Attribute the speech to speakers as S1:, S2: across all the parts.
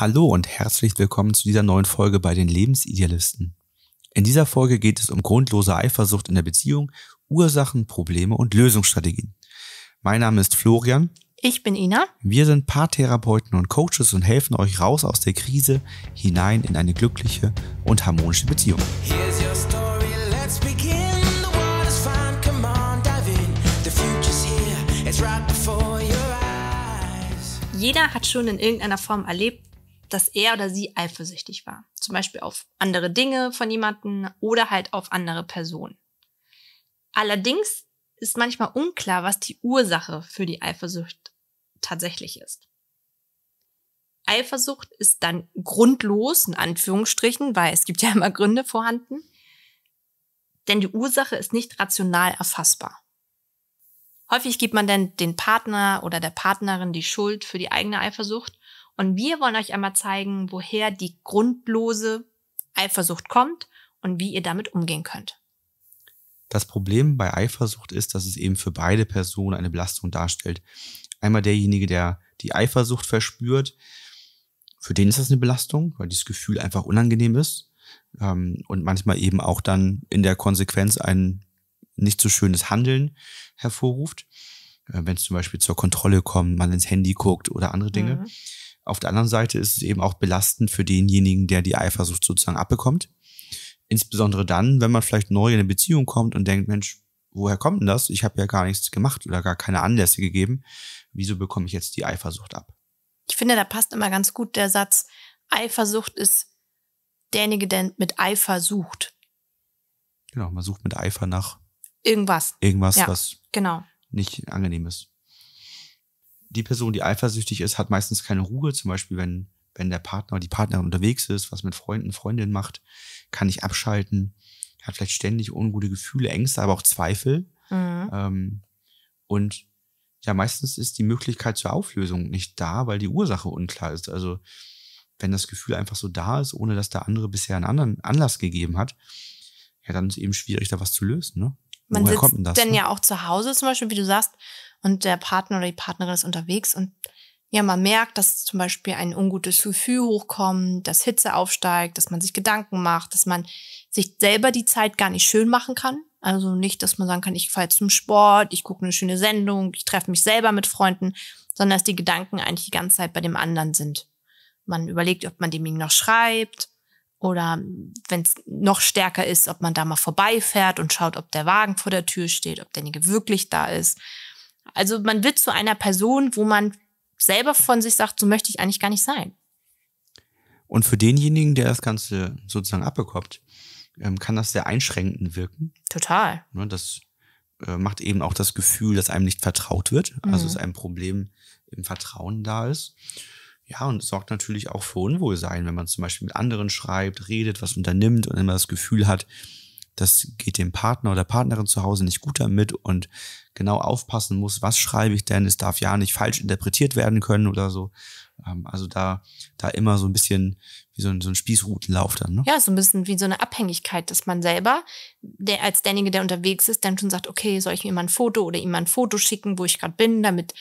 S1: Hallo und herzlich willkommen zu dieser neuen Folge bei den Lebensidealisten. In dieser Folge geht es um grundlose Eifersucht in der Beziehung, Ursachen, Probleme und Lösungsstrategien. Mein Name ist Florian.
S2: Ich bin Ina.
S1: Wir sind Paartherapeuten und Coaches und helfen euch raus aus der Krise hinein in eine glückliche und harmonische Beziehung.
S2: Jeder hat schon in irgendeiner Form erlebt, dass er oder sie eifersüchtig war. Zum Beispiel auf andere Dinge von jemanden oder halt auf andere Personen. Allerdings ist manchmal unklar, was die Ursache für die Eifersucht tatsächlich ist. Eifersucht ist dann grundlos, in Anführungsstrichen, weil es gibt ja immer Gründe vorhanden, denn die Ursache ist nicht rational erfassbar. Häufig gibt man dann den Partner oder der Partnerin die Schuld für die eigene Eifersucht und wir wollen euch einmal zeigen, woher die grundlose Eifersucht kommt und wie ihr damit umgehen könnt.
S1: Das Problem bei Eifersucht ist, dass es eben für beide Personen eine Belastung darstellt. Einmal derjenige, der die Eifersucht verspürt, für den ist das eine Belastung, weil dieses Gefühl einfach unangenehm ist ähm, und manchmal eben auch dann in der Konsequenz ein nicht so schönes Handeln hervorruft, äh, wenn es zum Beispiel zur Kontrolle kommt, man ins Handy guckt oder andere Dinge. Mhm. Auf der anderen Seite ist es eben auch belastend für denjenigen, der die Eifersucht sozusagen abbekommt. Insbesondere dann, wenn man vielleicht neu in eine Beziehung kommt und denkt, Mensch, woher kommt denn das? Ich habe ja gar nichts gemacht oder gar keine Anlässe gegeben. Wieso bekomme ich jetzt die Eifersucht ab?
S2: Ich finde, da passt immer ganz gut der Satz, Eifersucht ist derjenige, der mit Eifer sucht.
S1: Genau, man sucht mit Eifer nach irgendwas. Irgendwas, ja, was genau. nicht angenehm ist die Person, die eifersüchtig ist, hat meistens keine Ruhe. Zum Beispiel, wenn, wenn der Partner oder die Partnerin unterwegs ist, was mit Freunden, Freundinnen macht, kann nicht abschalten, hat vielleicht ständig ungute Gefühle, Ängste, aber auch Zweifel. Mhm. Ähm, und ja, meistens ist die Möglichkeit zur Auflösung nicht da, weil die Ursache unklar ist. Also wenn das Gefühl einfach so da ist, ohne dass der andere bisher einen anderen Anlass gegeben hat, ja, dann ist eben schwierig, da was zu lösen. Ne? Man Woher sitzt das, denn ne?
S2: ja auch zu Hause zum Beispiel, wie du sagst, und der Partner oder die Partnerin ist unterwegs und ja, man merkt, dass zum Beispiel ein ungutes Gefühl hochkommt, dass Hitze aufsteigt, dass man sich Gedanken macht, dass man sich selber die Zeit gar nicht schön machen kann. Also nicht, dass man sagen kann, ich fahre jetzt zum Sport, ich gucke eine schöne Sendung, ich treffe mich selber mit Freunden, sondern dass die Gedanken eigentlich die ganze Zeit bei dem anderen sind. Man überlegt, ob man demjenigen noch schreibt, oder wenn es noch stärker ist, ob man da mal vorbeifährt und schaut, ob der Wagen vor der Tür steht, ob derjenige wirklich da ist. Also man wird zu einer Person, wo man selber von sich sagt, so möchte ich eigentlich gar nicht sein.
S1: Und für denjenigen, der das Ganze sozusagen abbekommt, ähm, kann das sehr einschränkend wirken. Total. Ne, das äh, macht eben auch das Gefühl, dass einem nicht vertraut wird, also es mhm. ein Problem im Vertrauen da ist. Ja, und es sorgt natürlich auch für Unwohlsein, wenn man zum Beispiel mit anderen schreibt, redet, was unternimmt und immer das Gefühl hat, das geht dem Partner oder Partnerin zu Hause nicht gut damit und genau aufpassen muss, was schreibe ich denn, es darf ja nicht falsch interpretiert werden können oder so. Ähm, also da, da immer so ein bisschen wie so ein, so ein Spießrutenlauf dann. Ne?
S2: Ja, so ein bisschen wie so eine Abhängigkeit, dass man selber, der als derjenige, der unterwegs ist, dann schon sagt, okay, soll ich mir mal ein Foto oder ihm mal ein Foto schicken, wo ich gerade bin, damit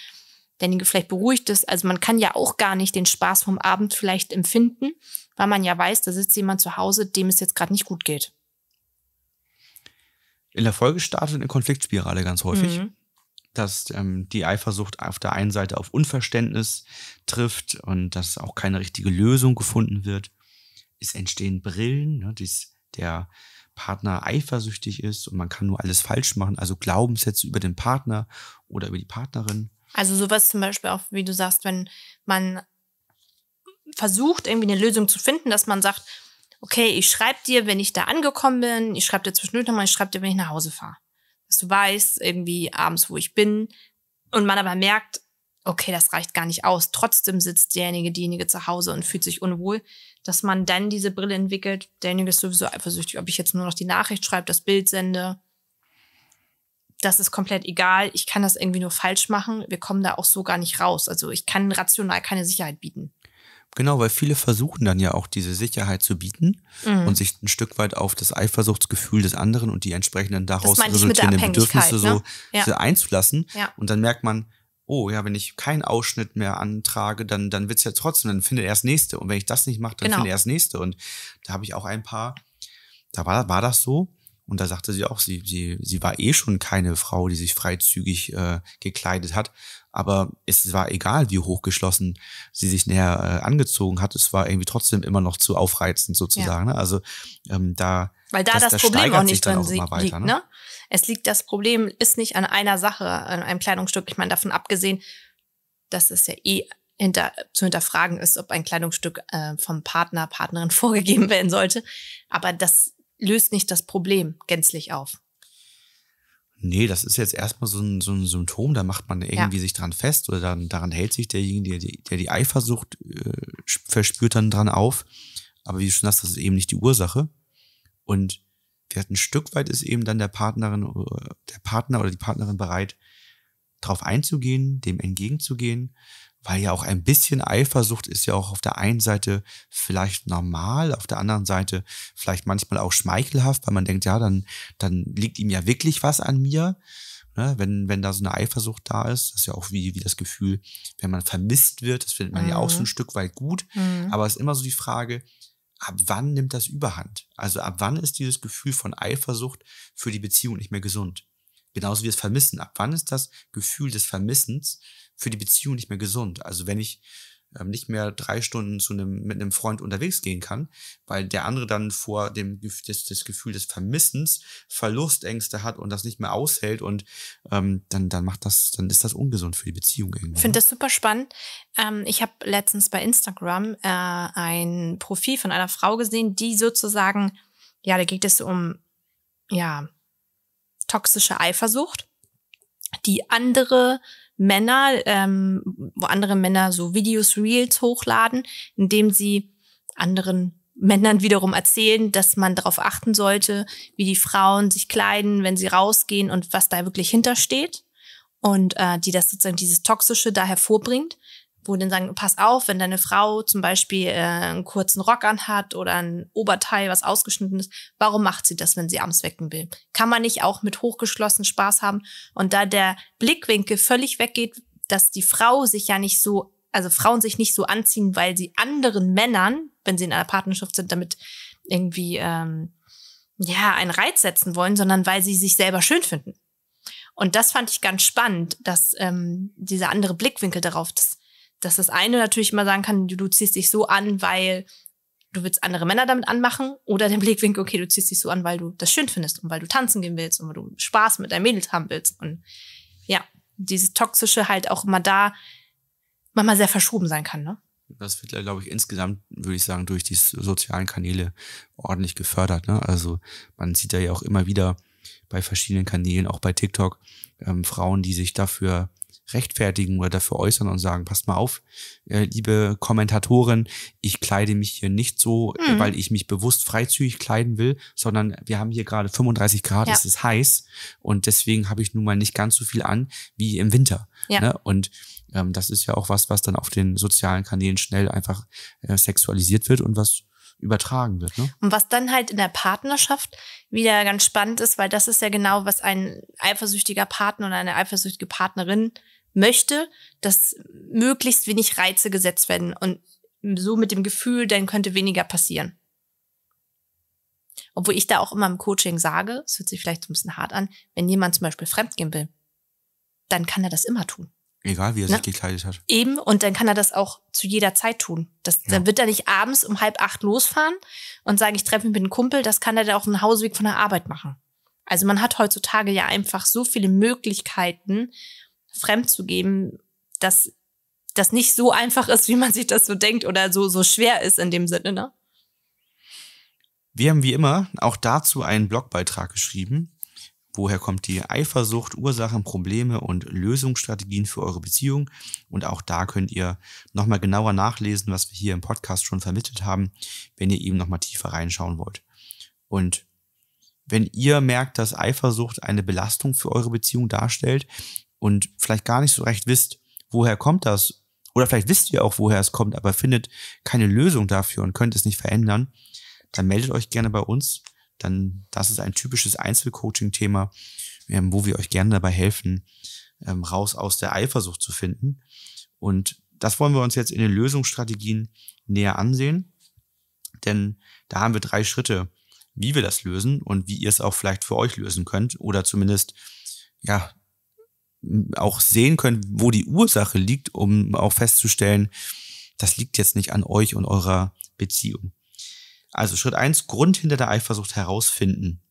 S2: derjenige vielleicht beruhigt ist. Also man kann ja auch gar nicht den Spaß vom Abend vielleicht empfinden, weil man ja weiß, da sitzt jemand zu Hause, dem es jetzt gerade nicht gut geht.
S1: In der Folge startet eine Konfliktspirale ganz häufig. Mhm. Dass ähm, die Eifersucht auf der einen Seite auf Unverständnis trifft und dass auch keine richtige Lösung gefunden wird. Es entstehen Brillen, ne, dies, der Partner eifersüchtig ist und man kann nur alles falsch machen, also Glaubenssätze über den Partner oder über die Partnerin.
S2: Also sowas zum Beispiel auch, wie du sagst, wenn man versucht, irgendwie eine Lösung zu finden, dass man sagt, okay, ich schreibe dir, wenn ich da angekommen bin, ich schreibe dir zwischendurch nochmal, ich schreibe dir, wenn ich nach Hause fahre. Dass du weißt, irgendwie abends, wo ich bin. Und man aber merkt, okay, das reicht gar nicht aus. Trotzdem sitzt derjenige, diejenige zu Hause und fühlt sich unwohl, dass man dann diese Brille entwickelt. Derjenige ist sowieso eifersüchtig, ob ich jetzt nur noch die Nachricht schreibe, das Bild sende das ist komplett egal, ich kann das irgendwie nur falsch machen, wir kommen da auch so gar nicht raus. Also ich kann rational keine Sicherheit bieten.
S1: Genau, weil viele versuchen dann ja auch diese Sicherheit zu bieten mhm. und sich ein Stück weit auf das Eifersuchtsgefühl des anderen und die entsprechenden daraus resultierenden Bedürfnisse ne? so, ja. einzulassen. Ja. Und dann merkt man, oh ja, wenn ich keinen Ausschnitt mehr antrage, dann, dann es ja trotzdem, dann findet er das nächste. Und wenn ich das nicht mache, dann genau. findet er das nächste. Und da habe ich auch ein paar, da war, war das so, und da sagte sie auch, sie, sie, sie war eh schon keine Frau, die sich freizügig äh, gekleidet hat. Aber es war egal, wie hochgeschlossen sie sich näher äh, angezogen hat. Es war irgendwie trotzdem immer noch zu aufreizend sozusagen. Ja. Ne? Also ähm, da. Weil da das, das, das Problem auch nicht drin auch liegt. ne? ne?
S2: Es liegt, das Problem ist nicht an einer Sache, an einem Kleidungsstück. Ich meine, davon abgesehen, dass es ja eh hinter, zu hinterfragen ist, ob ein Kleidungsstück äh, vom Partner, Partnerin vorgegeben werden sollte. Aber das löst nicht das Problem gänzlich auf.
S1: Nee, das ist jetzt erstmal so ein, so ein Symptom, da macht man irgendwie ja. sich dran fest oder dann, daran hält sich derjenige, der, der die Eifersucht äh, verspürt, dann dran auf. Aber wie du schon sagst, das ist eben nicht die Ursache. Und ein Stück weit ist eben dann der Partnerin, äh, der Partner oder die Partnerin bereit, darauf einzugehen, dem entgegenzugehen weil ja auch ein bisschen Eifersucht ist ja auch auf der einen Seite vielleicht normal, auf der anderen Seite vielleicht manchmal auch schmeichelhaft, weil man denkt, ja, dann, dann liegt ihm ja wirklich was an mir. Ne? Wenn, wenn da so eine Eifersucht da ist, das ist ja auch wie, wie das Gefühl, wenn man vermisst wird, das findet man mhm. ja auch so ein mhm. Stück weit gut. Mhm. Aber es ist immer so die Frage, ab wann nimmt das überhand? Also ab wann ist dieses Gefühl von Eifersucht für die Beziehung nicht mehr gesund? Genauso wie das Vermissen. Ab wann ist das Gefühl des Vermissens für die Beziehung nicht mehr gesund. Also wenn ich ähm, nicht mehr drei Stunden zu einem, mit einem Freund unterwegs gehen kann, weil der andere dann vor dem das, das Gefühl des Vermissens Verlustängste hat und das nicht mehr aushält und ähm, dann, dann macht das, dann ist das ungesund für die Beziehung irgendwie. Ich finde ne?
S2: das super spannend. Ähm, ich habe letztens bei Instagram äh, ein Profil von einer Frau gesehen, die sozusagen, ja, da geht es um ja toxische Eifersucht, die andere Männer, ähm, wo andere Männer so Videos, Reels hochladen, indem sie anderen Männern wiederum erzählen, dass man darauf achten sollte, wie die Frauen sich kleiden, wenn sie rausgehen und was da wirklich hintersteht. Und äh, die das sozusagen dieses Toxische da hervorbringt wo dann sagen, pass auf, wenn deine Frau zum Beispiel äh, einen kurzen Rock anhat oder ein Oberteil, was ausgeschnitten ist, warum macht sie das, wenn sie abends wecken will? Kann man nicht auch mit hochgeschlossen Spaß haben? Und da der Blickwinkel völlig weggeht, dass die Frau sich ja nicht so, also Frauen sich nicht so anziehen, weil sie anderen Männern, wenn sie in einer Partnerschaft sind, damit irgendwie ähm, ja einen Reiz setzen wollen, sondern weil sie sich selber schön finden. Und das fand ich ganz spannend, dass ähm, dieser andere Blickwinkel darauf, dass dass das eine natürlich mal sagen kann, du, du ziehst dich so an, weil du willst andere Männer damit anmachen oder den Blickwinkel, okay, du ziehst dich so an, weil du das schön findest und weil du tanzen gehen willst und weil du Spaß mit deinen Mädels haben willst und ja, dieses Toxische halt auch immer da manchmal sehr verschoben sein kann, ne?
S1: Das wird, ja, glaube ich, insgesamt, würde ich sagen, durch die sozialen Kanäle ordentlich gefördert. Ne? Also man sieht da ja auch immer wieder bei verschiedenen Kanälen, auch bei TikTok, ähm, Frauen, die sich dafür rechtfertigen oder dafür äußern und sagen, passt mal auf, äh, liebe Kommentatorin, ich kleide mich hier nicht so, äh, mhm. weil ich mich bewusst freizügig kleiden will, sondern wir haben hier gerade 35 Grad, ja. es ist heiß und deswegen habe ich nun mal nicht ganz so viel an wie im Winter. Ja. Ne? Und ähm, das ist ja auch was, was dann auf den sozialen Kanälen schnell einfach äh, sexualisiert wird und was übertragen wird. Ne?
S2: Und was dann halt in der Partnerschaft wieder ganz spannend ist, weil das ist ja genau, was ein eifersüchtiger Partner oder eine eifersüchtige Partnerin möchte, dass möglichst wenig Reize gesetzt werden und so mit dem Gefühl, dann könnte weniger passieren. Obwohl ich da auch immer im Coaching sage, es hört sich vielleicht so ein bisschen hart an, wenn jemand zum Beispiel fremdgehen will, dann kann er das immer tun.
S1: Egal, wie er ne? sich gekleidet hat.
S2: Eben, und dann kann er das auch zu jeder Zeit tun. Das, ja. Dann wird er nicht abends um halb acht losfahren und sagen, ich treffe mich mit einem Kumpel, das kann er dann auch einen Hausweg von der Arbeit machen. Also man hat heutzutage ja einfach so viele Möglichkeiten, fremd zu geben, dass das nicht so einfach ist, wie man sich das so denkt oder so, so schwer ist in dem Sinne, ne?
S1: Wir haben wie immer auch dazu einen Blogbeitrag geschrieben. Woher kommt die Eifersucht, Ursachen, Probleme und Lösungsstrategien für eure Beziehung? Und auch da könnt ihr nochmal genauer nachlesen, was wir hier im Podcast schon vermittelt haben, wenn ihr eben nochmal tiefer reinschauen wollt. Und wenn ihr merkt, dass Eifersucht eine Belastung für eure Beziehung darstellt, und vielleicht gar nicht so recht wisst, woher kommt das? Oder vielleicht wisst ihr auch, woher es kommt, aber findet keine Lösung dafür und könnt es nicht verändern, dann meldet euch gerne bei uns. Dann, das ist ein typisches Einzelcoaching-Thema, ähm, wo wir euch gerne dabei helfen, ähm, raus aus der Eifersucht zu finden. Und das wollen wir uns jetzt in den Lösungsstrategien näher ansehen. Denn da haben wir drei Schritte, wie wir das lösen und wie ihr es auch vielleicht für euch lösen könnt oder zumindest ja, auch sehen könnt, wo die Ursache liegt, um auch festzustellen, das liegt jetzt nicht an euch und eurer Beziehung. Also Schritt eins: Grund hinter der Eifersucht herausfinden.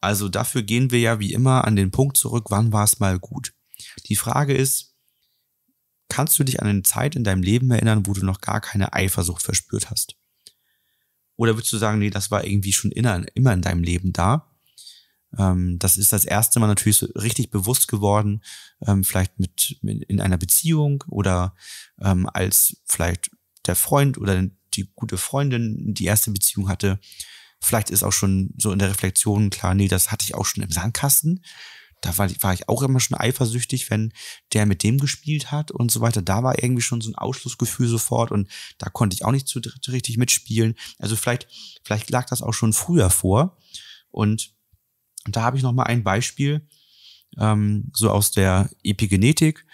S1: Also dafür gehen wir ja wie immer an den Punkt zurück, wann war es mal gut? Die Frage ist, kannst du dich an eine Zeit in deinem Leben erinnern, wo du noch gar keine Eifersucht verspürt hast? Oder würdest du sagen, nee, das war irgendwie schon immer in deinem Leben da? Ähm, das ist das erste Mal natürlich so richtig bewusst geworden, ähm, vielleicht mit, mit, in einer Beziehung oder ähm, als vielleicht der Freund oder die gute Freundin die erste Beziehung hatte. Vielleicht ist auch schon so in der Reflexion klar, nee, das hatte ich auch schon im Sandkasten. Da war, war ich auch immer schon eifersüchtig, wenn der mit dem gespielt hat und so weiter. Da war irgendwie schon so ein Ausschlussgefühl sofort und da konnte ich auch nicht so richtig mitspielen. Also vielleicht, vielleicht lag das auch schon früher vor. Und und da habe ich nochmal ein Beispiel, ähm, so aus der Epigenetik.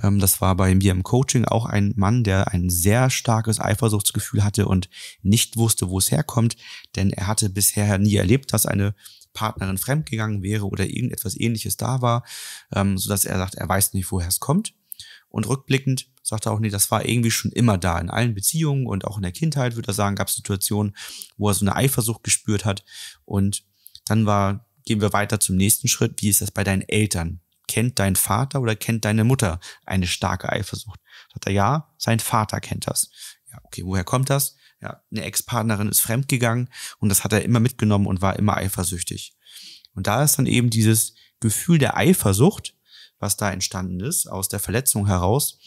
S1: Ähm, das war bei mir im Coaching auch ein Mann, der ein sehr starkes Eifersuchtsgefühl hatte und nicht wusste, wo es herkommt, denn er hatte bisher nie erlebt, dass eine Partnerin fremdgegangen wäre oder irgendetwas ähnliches da war, ähm, sodass er sagt, er weiß nicht, woher es kommt. Und rückblickend sagt er auch, nee, das war irgendwie schon immer da. In allen Beziehungen und auch in der Kindheit, würde er sagen, gab es Situationen, wo er so eine Eifersucht gespürt hat. Und dann war gehen wir weiter zum nächsten Schritt. Wie ist das bei deinen Eltern? Kennt dein Vater oder kennt deine Mutter eine starke Eifersucht? Sagt er, ja, sein Vater kennt das. Ja, okay, woher kommt das? Ja, eine Ex-Partnerin ist fremdgegangen und das hat er immer mitgenommen und war immer eifersüchtig. Und da ist dann eben dieses Gefühl der Eifersucht, was da entstanden ist, aus der Verletzung heraus,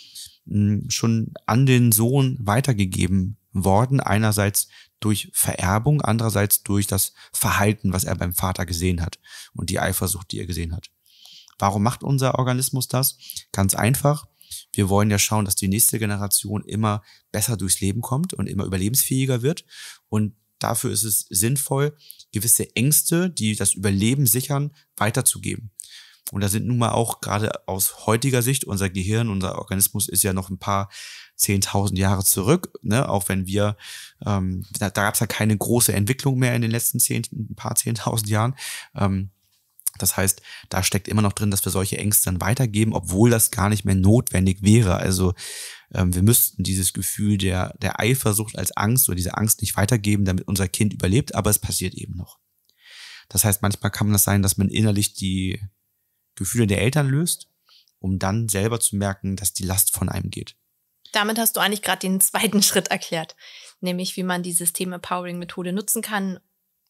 S1: hm, schon an den Sohn weitergegeben worden. Einerseits durch Vererbung, andererseits durch das Verhalten, was er beim Vater gesehen hat und die Eifersucht, die er gesehen hat. Warum macht unser Organismus das? Ganz einfach. Wir wollen ja schauen, dass die nächste Generation immer besser durchs Leben kommt und immer überlebensfähiger wird. Und dafür ist es sinnvoll, gewisse Ängste, die das Überleben sichern, weiterzugeben. Und da sind nun mal auch gerade aus heutiger Sicht, unser Gehirn, unser Organismus ist ja noch ein paar 10.000 Jahre zurück, ne? auch wenn wir, ähm, da, da gab es ja keine große Entwicklung mehr in den letzten zehn, ein paar 10.000 Jahren. Ähm, das heißt, da steckt immer noch drin, dass wir solche Ängste dann weitergeben, obwohl das gar nicht mehr notwendig wäre. Also ähm, wir müssten dieses Gefühl der, der Eifersucht als Angst oder diese Angst nicht weitergeben, damit unser Kind überlebt, aber es passiert eben noch. Das heißt, manchmal kann das sein, dass man innerlich die Gefühle der Eltern löst, um dann selber zu merken, dass die Last von einem geht.
S2: Damit hast du eigentlich gerade den zweiten Schritt erklärt, nämlich wie man die System-Empowering-Methode nutzen kann,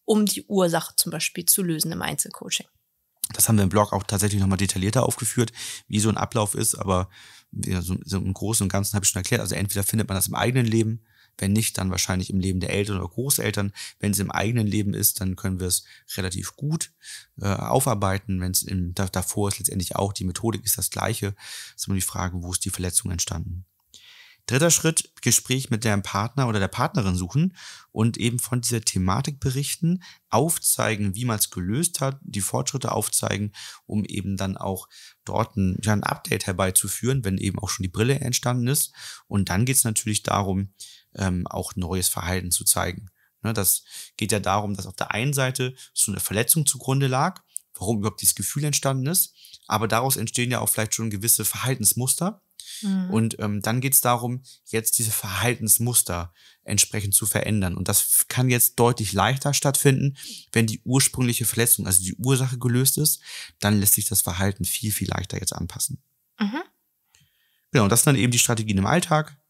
S2: um die Ursache zum Beispiel zu lösen im Einzelcoaching.
S1: Das haben wir im Blog auch tatsächlich nochmal detaillierter aufgeführt, wie so ein Ablauf ist, aber so, so im Großen und Ganzen habe ich schon erklärt. Also entweder findet man das im eigenen Leben wenn nicht, dann wahrscheinlich im Leben der Eltern oder Großeltern. Wenn es im eigenen Leben ist, dann können wir es relativ gut äh, aufarbeiten. Wenn es im, da, davor ist, letztendlich auch die Methodik ist das gleiche. Es ist nur die Frage, wo ist die Verletzung entstanden. Dritter Schritt, Gespräch mit deinem Partner oder der Partnerin suchen und eben von dieser Thematik berichten, aufzeigen, wie man es gelöst hat, die Fortschritte aufzeigen, um eben dann auch dort ein, ja, ein Update herbeizuführen, wenn eben auch schon die Brille entstanden ist. Und dann geht es natürlich darum, ähm, auch neues Verhalten zu zeigen. Ne, das geht ja darum, dass auf der einen Seite so eine Verletzung zugrunde lag, warum überhaupt dieses Gefühl entstanden ist, aber daraus entstehen ja auch vielleicht schon gewisse Verhaltensmuster. Mhm. Und ähm, dann geht es darum, jetzt diese Verhaltensmuster entsprechend zu verändern. Und das kann jetzt deutlich leichter stattfinden, wenn die ursprüngliche Verletzung, also die Ursache gelöst ist, dann lässt sich das Verhalten viel, viel leichter jetzt anpassen. Mhm. Genau, das sind dann eben die Strategien im Alltag,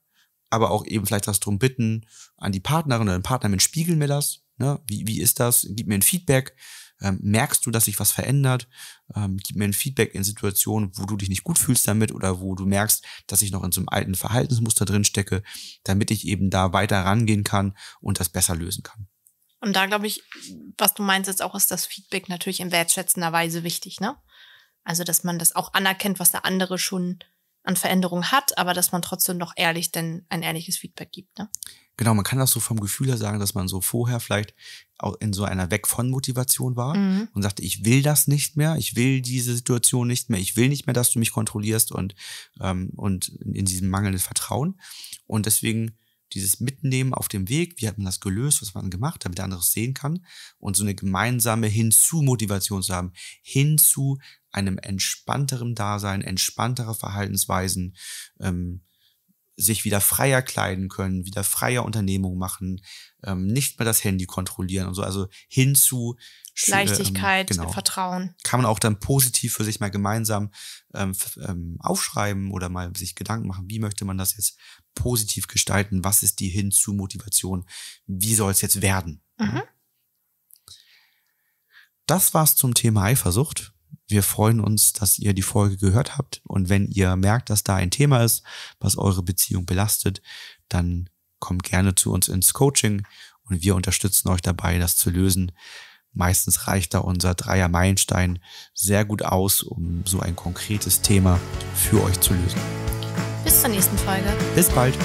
S1: aber auch eben vielleicht das drum bitten an die Partnerin oder den Partner, mit spiegeln mir das, ne? wie, wie ist das, gib mir ein Feedback, ähm, merkst du, dass sich was verändert, ähm, gib mir ein Feedback in Situationen, wo du dich nicht gut fühlst damit oder wo du merkst, dass ich noch in so einem alten Verhaltensmuster drin stecke, damit ich eben da weiter rangehen kann und das besser lösen kann.
S2: Und da glaube ich, was du meinst jetzt auch, ist das Feedback natürlich in wertschätzender Weise wichtig, ne? Also, dass man das auch anerkennt, was der andere schon an Veränderungen hat, aber dass man trotzdem noch ehrlich denn ein ehrliches Feedback gibt. Ne?
S1: Genau, man kann das so vom Gefühl her sagen, dass man so vorher vielleicht auch in so einer Weg von Motivation war mhm. und sagte, ich will das nicht mehr, ich will diese Situation nicht mehr, ich will nicht mehr, dass du mich kontrollierst und, ähm, und in diesem mangelnden Vertrauen. Und deswegen dieses Mitnehmen auf dem Weg, wie hat man das gelöst, was man gemacht, damit der andere es sehen kann und so eine gemeinsame Hinzu-Motivation zu haben, hinzu einem entspannteren Dasein, entspanntere Verhaltensweisen, ähm, sich wieder freier kleiden können, wieder freier Unternehmung machen, ähm, nicht mehr das Handy kontrollieren und so, also hinzu ähm, Leichtigkeit, ähm, genau. Vertrauen. Kann man auch dann positiv für sich mal gemeinsam ähm, ähm, aufschreiben oder mal sich Gedanken machen, wie möchte man das jetzt positiv gestalten, was ist die hin zu motivation wie soll es jetzt werden. Mhm. Das war's zum Thema Eifersucht. Wir freuen uns, dass ihr die Folge gehört habt. Und wenn ihr merkt, dass da ein Thema ist, was eure Beziehung belastet, dann kommt gerne zu uns ins Coaching und wir unterstützen euch dabei, das zu lösen. Meistens reicht da unser Dreier Meilenstein sehr gut aus, um so ein konkretes Thema für euch zu lösen.
S2: Bis zur nächsten Folge.
S1: Bis bald.